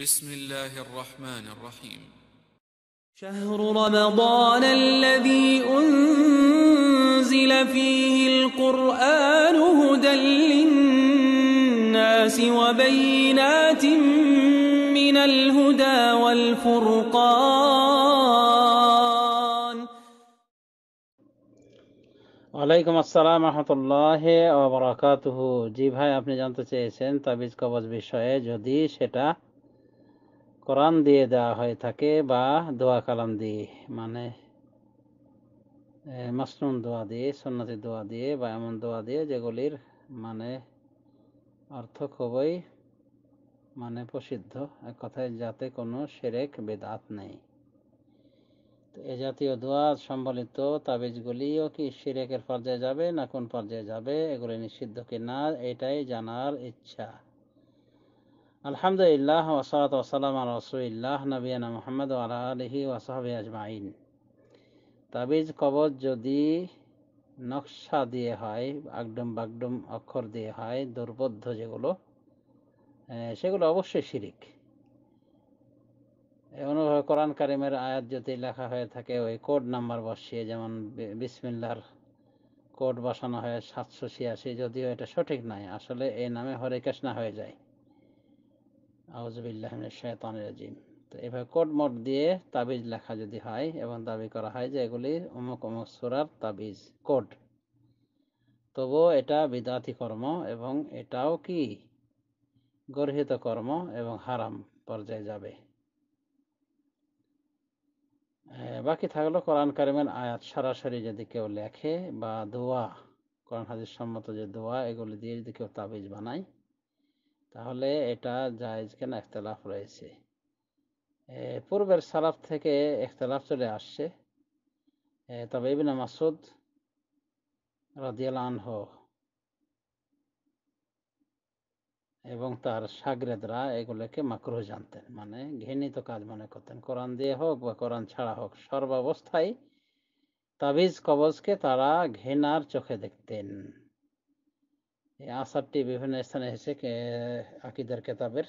بسم الله الرحمن الرحيم شهر رمضان الذي أنزل فيه القرآن هدى للناس وبينات من الهدى والفرقان ওয়ালাইকুম আসসালাম রহমতুল্লাহ ওবরাকাতুহু জি ভাই আপনি জানতে চেয়েছেন তাবিজ কবজ বিষয়ে যদি সেটা কোরআন দিয়ে দেওয়া হয়ে থাকে বা দোয়া কালাম দিয়ে মানে মাসরুম দোয়া দিয়ে সন্ন্যতি দোয়া দিয়ে বা এমন দোয়া দিয়ে যেগুলির মানে অর্থ খুবই মানে প্রসিদ্ধ এক কথায় যাতে কোনো সেরেক বেদাত নেই এ জাতীয় দোয়া সম্বলিত তাবিজগুলিও কি সিরেকের পর্যায়ে যাবে না কোন পর্যায়ে যাবে এগুলি নিষিদ্ধ কি না এটাই জানার ইচ্ছা আলহামদুলিল্লাহ ওসলাত ওসালাম রসুল্লাহ নবীনা মোহাম্মদ আলহি ওসাহাবি আজমাইন তাবিজ কবজ যদি নকশা দিয়ে হয় আগডুম বাগডুম অক্ষর দিয়ে হয় দুর্বোধ্য যেগুলো সেগুলো অবশ্যই শিরিক অনুভব কোরআন কারিমের আয়াত যদি লেখা হয়ে থাকে ওই কোড নাম্বার বসিয়ে যেমন বিসমিল্লার কোড বসানো হয় সাতশো ছিয়াশি যদিও এটা সঠিক নয় আসলে এই নামে হরে কৃষ্ণা হয়ে যায় আউজবিল্লাহিম তো এভাবে মোট দিয়ে তাবিজ লেখা যদি হয় এবং দাবি করা হয় যে এগুলি অমুক অমুক সুরার তাবিজ কোড তবুও এটা বিদাতি কর্ম এবং এটাও কি গর্হিত কর্ম এবং হারাম পর্যায়ে যাবে বাকি থাকলো কোরআন কারিমের আয়াত সরাসরি যদি কেউ লেখে বা দোয়া কোরআন হাজির সম্মত যে দোয়া এগুলি দিয়ে যদি কেউ তাবিজ বানায় তাহলে এটা জায়েজ কেন একতলাফ রয়েছে পূর্বের সালাফ থেকে একতলাফ চলে আসছে তবে ইবিন মাসুদ রাদিয়াল আনহ এবং তার সাগরেদরা এগুলোকে মাকরুহ জানতেন মানে ঘৃণিত কাজ মনে করতেন কোরআন দিয়ে হোক বা কোরআন ছাড়া হোক সর্বাবস্থায় তাবিজ কবজকে তারা ঘৃণার চোখে দেখতেন এই আসারটি বিভিন্ন স্থানে এসেছে আকিদার কেতাবের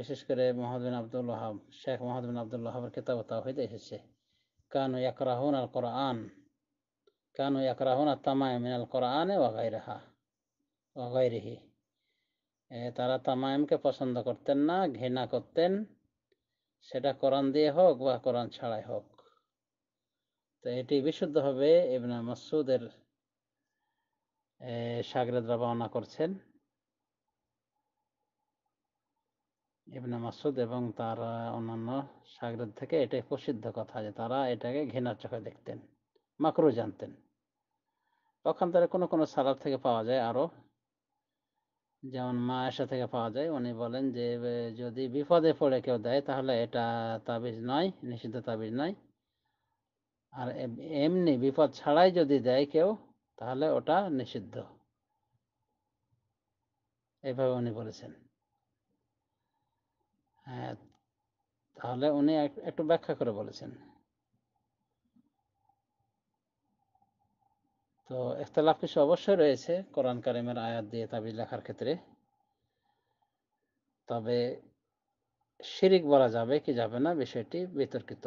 বিশেষ করে মোহাম্মদ আব্দুল ওহাব শেখ মোহাম্মদ আব্দুল ওহাবের কেতাব হইতে এসেছে কানু ইয়াকরাহুন আল কোরআন কানু ইয়াকরাহুন আর তামায় মিনাল কোরআনে ওয়াগাইরাহা ওয়াগাইরিহি তারা তামায়ামকে পছন্দ করতেন না ঘৃণা করতেন সেটা কোরআন দিয়ে হোক বা কোরআন ছাড়াই হোক তো এটি বিশুদ্ধভাবে ইবনা মাসুদের সাগরেদরা রওনা করছেন ইবনে মাসুদ এবং তার অন্যান্য সাগরেদ থেকে এটাই প্রসিদ্ধ কথা যে তারা এটাকে ঘেনার চোখে দেখতেন মাকরু জানতেন তারা কোনো কোনো সালাব থেকে পাওয়া যায় আরও যেমন মা আশা থেকে পাওয়া যায় উনি বলেন যে যদি বিপদে পড়ে কেউ দেয় তাহলে এটা তাবিজ নয় নিষিদ্ধ তাবিজ নয় আর এমনি বিপদ ছাড়াই যদি দেয় কেউ তাহলে ওটা নিষিদ্ধ এভাবে উনি বলেছেন হ্যাঁ তাহলে উনি একটু ব্যাখ্যা করে বলেছেন তো ইখতলাফ কিছু অবশ্যই রয়েছে কোরআন কারিমের আয়াত দিয়ে তাবিজ লেখার ক্ষেত্রে তবে শিরিক বলা যাবে কি যাবে না বিষয়টি বিতর্কিত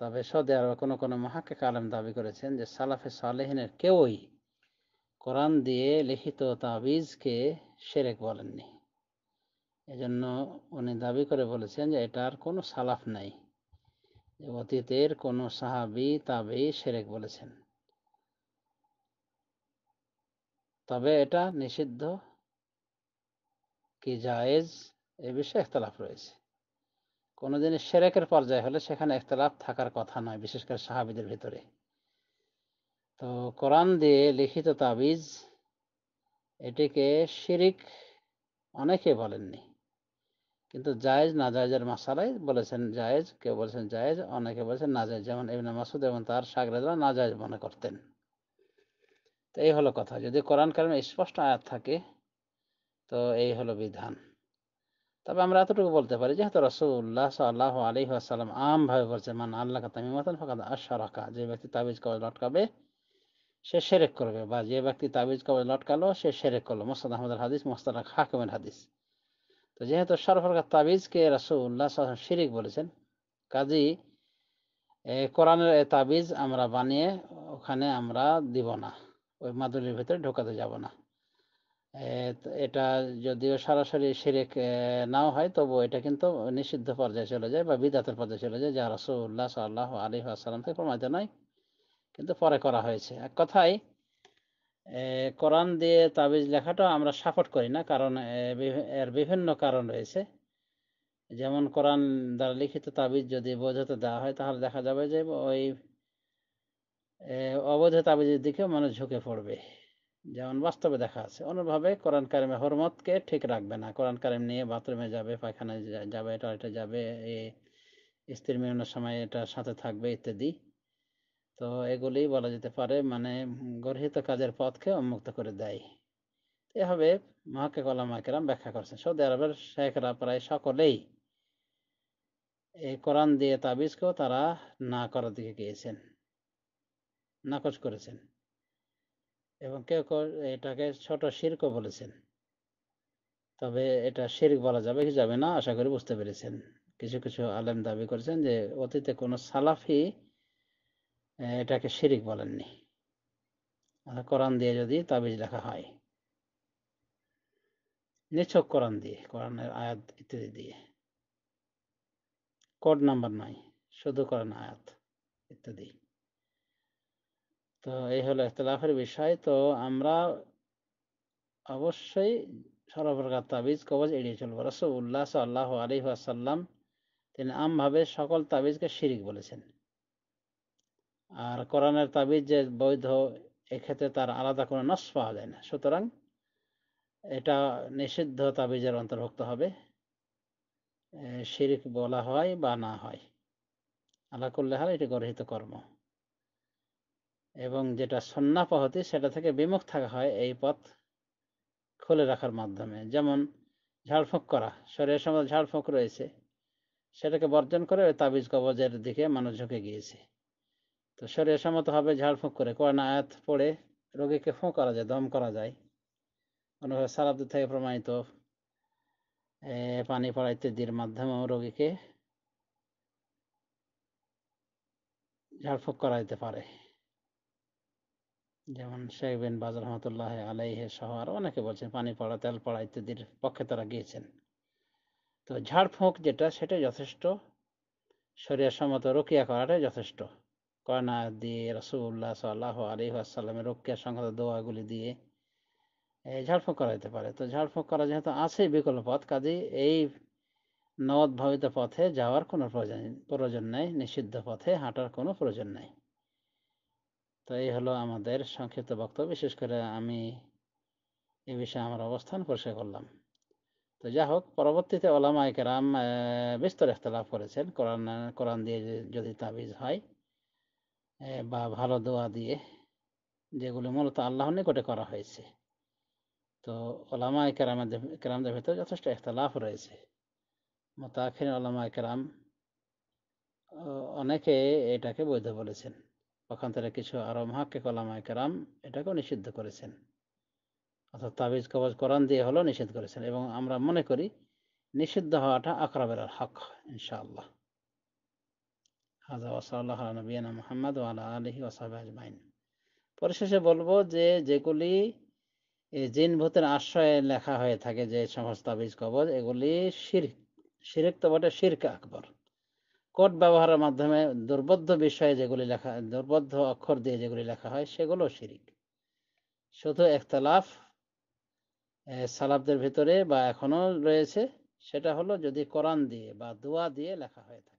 তবে সৌদি আরবে কোনো কোনো মহাকে আলম দাবি করেছেন যে সালাফে সালেহিনের কেউই কোরআন দিয়ে লিখিত তাবিজকে সেরেক বলেননি এজন্য উনি দাবি করে বলেছেন যে এটার কোনো সালাফ নাই অতীতের কোনো সাহাবি তাবি সেরেক বলেছেন তবে এটা নিষিদ্ধ কি জায়েজ এ বিষয়ে একতলাফ রয়েছে কোনো জিনিস সেরেকের পর্যায়ে হলে সেখানে একতলাফ থাকার কথা নয় বিশেষ করে সাহাবিদের ভিতরে তো কোরআন দিয়ে লিখিত তাবিজ এটিকে শিরিক অনেকে বলেননি কিন্তু জায়েজ না জায়েজের মাসালাই বলেছেন জায়েজ কেউ বলেছেন জায়েজ অনেকে বলেছেন না জায়েজ যেমন ইবনে মাসুদ এবং তার সাগরেদরা না জায়েজ মনে করতেন তো এই হলো কথা যদি কোরআন কারণে স্পষ্ট আয়াত থাকে তো এই হলো বিধান তবে আমরা এতটুকু বলতে পারি যেহেতু রসুল্লাহ সাল্লাহ আলী আসসালাম আমভাবে বলছে মান আল্লাহ তামিমাতান ফাঁকা রাখা যে ব্যক্তি তাবিজ কবজ লটকাবে সে সেরেক করবে বা যে ব্যক্তি তাবিজ কবজ লটকালো সে সেরেক করলো মোস্তাদ আহমদের হাদিস মোস্তাদ হাকিমের হাদিস তো যেহেতু সরফরকার তাবিজকে রসুল্লাহ শিরিক বলেছেন কাজী কোরআনের তাবিজ আমরা বানিয়ে ওখানে আমরা দিব না ওই মাদুলির ভিতরে ঢোকাতে যাব না এটা যদিও সরাসরি সিরেক নাও হয় তবু এটা কিন্তু নিষিদ্ধ পর্যায়ে চলে যায় বা বিদাতের পর্যায়ে চলে যায় যা রসুল্লাহ সাল্লাহ আলী আসসালাম থেকে প্রমাণিত নয় কিন্তু পরে করা হয়েছে এক কথায় কোরআন দিয়ে তাবিজ লেখাটা আমরা সাপোর্ট করি না কারণ এর বিভিন্ন কারণ রয়েছে যেমন কোরআন দ্বারা লিখিত তাবিজ যদি বোঝাতে দেওয়া হয় তাহলে দেখা যাবে যে ওই অবৈধ তাবিজের দিকেও মানুষ ঝুঁকে পড়বে যেমন বাস্তবে দেখা আছে অন্যভাবে কোরআন কারিমে হরমতকে ঠিক রাখবে না কোরআন কারিম নিয়ে বাথরুমে যাবে পায়খানায় যাবে টয়লেটে যাবে স্ত্রীর মিলনের সময় এটা সাথে থাকবে ইত্যাদি তো এগুলি বলা যেতে পারে মানে গর্হিত কাজের পথকে উন্মুক্ত করে দেয় এভাবে মহাকে কলামাকেরাম ব্যাখ্যা করছেন সৌদি আরবের শেখরা প্রায় সকলেই এই কোরআন দিয়ে তাবিজকেও তারা না করার দিকে গিয়েছেন নাকচ করেছেন এবং কেউ কেউ এটাকে ছোট ও বলেছেন তবে এটা শিরক বলা যাবে কি যাবে না আশা করি বুঝতে পেরেছেন কিছু কিছু আলেম দাবি করেছেন যে অতীতে কোনো সালাফি এটাকে শিরিক বলেননি কোরআন দিয়ে যদি তাবিজ লেখা হয় নিছক কোরআন দিয়ে কোরআনের আয়াত ইত্যাদি দিয়ে কোড নাম্বার নাই শুধু কোরআন আয়াত ইত্যাদি তো এই হলো ইতলাফের বিষয় তো আমরা অবশ্যই সর্বপ্রকার তাবিজ কবজ এড়িয়ে চলবো রসুল্লাহ সাল্লাহ আসাল্লাম তিনি আমভাবে সকল তাবিজকে শিরিক বলেছেন আর কোরআনের তাবিজ যে বৈধ এক্ষেত্রে তার আলাদা কোনো নস পাওয়া যায় না সুতরাং এটা নিষিদ্ধ তাবিজের অন্তর্ভুক্ত হবে শিরিক বলা হয় বা না হয় আল্লাহ করলে হাল এটি গর্হিত কর্ম এবং যেটা সন্নাপহতি সেটা থেকে বিমুখ থাকা হয় এই পথ খুলে রাখার মাধ্যমে যেমন ঝাড়ফুঁক করা শরীরের সময় ঝাড়ফুঁক রয়েছে সেটাকে বর্জন করে ওই তাবিজ কবজের দিকে মানুষ ঝুঁকে গিয়েছে তো শরীরের সম্মত হবে ঝাড়ফুঁক করে কোরআন আয়াত পড়ে রোগীকে ফোঁ করা যায় দম করা যায় কোনোভাবে সারাব্দ থেকে প্রমাণিত পানি পড়া ইত্যাদির মাধ্যমেও রোগীকে ঝাড়ফুঁক করা যেতে পারে যেমন শেখ বিন বাজ রহমতুল্লাহ আলাইহে সহ আর অনেকে বলছেন পানি পড়া তেল পড়া ইত্যাদির পক্ষে তারা গিয়েছেন তো ঝাড়ফুঁক যেটা সেটা যথেষ্ট সম্মত রোকিয়া করাটাই যথেষ্ট কয়না দিয়ে রসুল্লাহ সাল্লাহ আলি আসসালামের রোকিয়া সংহত দোয়াগুলি দিয়ে ঝাড়ফুঁক করা যেতে পারে তো ঝাড়ফুঁক করা যেহেতু আছেই বিকল্প পথ কাজেই এই নদ ভাবিত পথে যাওয়ার কোনো প্রয়োজন প্রয়োজন নেই নিষিদ্ধ পথে হাঁটার কোনো প্রয়োজন নেই তো এই হলো আমাদের সংক্ষিপ্ত বক্তব্য বিশেষ করে আমি এ বিষয়ে আমার অবস্থান পরিষ্কার করলাম তো যা হোক পরবর্তীতে ওলামা একরাম বিস্তর ইখতলাফ করেছেন কোরআন কোরআন দিয়ে যদি তাবিজ হয় বা ভালো দোয়া দিয়ে যেগুলো মূলত আল্লাহ নিকটে করা হয়েছে তো ওলামা একরামের একরামদের ভেতরে যথেষ্ট ইখতলাফ রয়েছে মোতাখির ওলামা একরাম অনেকে এটাকে বৈধ বলেছেন তখন তারা কিছু আরো মহাকে কলামায় কেরাম এটাকেও নিষিদ্ধ করেছেন অর্থাৎ তাবিজ কবজ কোরআন দিয়ে হলো নিষেধ করেছেন এবং আমরা মনে করি নিষিদ্ধ হওয়াটা আকরাবের হক ইনশাআল্লাহ পরিশেষে বলবো যে যেগুলি জিন ভূতের আশ্রয়ে লেখা হয়ে থাকে যে সমস্ত কবজ এগুলি শির শিরিক তো বটে শিরকা কোড ব্যবহারের মাধ্যমে দুর্বদ্ধ বিষয়ে যেগুলি লেখা দুর্বদ্ধ অক্ষর দিয়ে যেগুলি লেখা হয় সেগুলো শিরিক শুধু একতলাফ সালাবদের ভিতরে বা এখনো রয়েছে সেটা হলো যদি কোরআন দিয়ে বা দোয়া দিয়ে লেখা হয় থাকে